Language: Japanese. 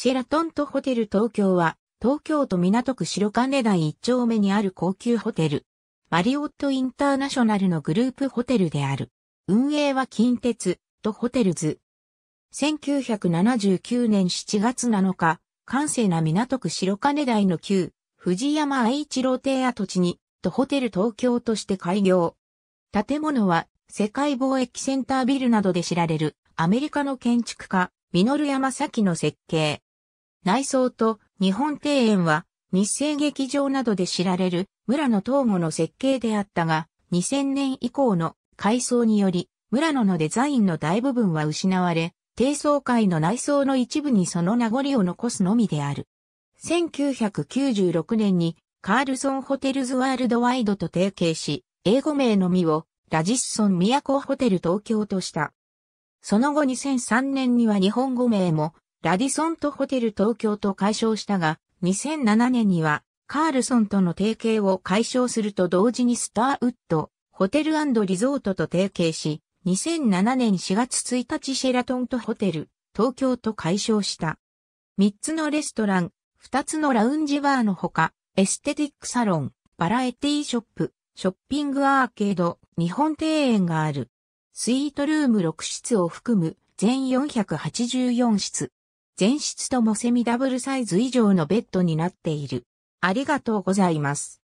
シェラトンとホテル東京は、東京都港区白金台1丁目にある高級ホテル。マリオットインターナショナルのグループホテルである。運営は近鉄とホテルズ。1979年7月7日、閑静な港区白金台の旧、藤山愛一郎邸跡地に、とホテル東京として開業。建物は、世界貿易センタービルなどで知られる、アメリカの建築家、ミノル山崎の設計。内装と日本庭園は日生劇場などで知られる村野東吾の設計であったが、2000年以降の改装により、村野のデザインの大部分は失われ、低層階の内装の一部にその名残を残すのみである。1996年にカールソンホテルズワールドワイドと提携し、英語名のみをラジッソン都ホテル東京とした。その後2003年には日本語名もラディソンとホテル東京と解消したが、2007年にはカールソンとの提携を解消すると同時にスターウッド、ホテルリゾートと提携し、2007年4月1日シェラトンとホテル、東京と解消した。3つのレストラン、2つのラウンジバーのほか、エステティックサロン、バラエティショップ、ショッピングアーケード、日本庭園がある。スイートルーム6室を含む全484室。全室ともセミダブルサイズ以上のベッドになっている。ありがとうございます。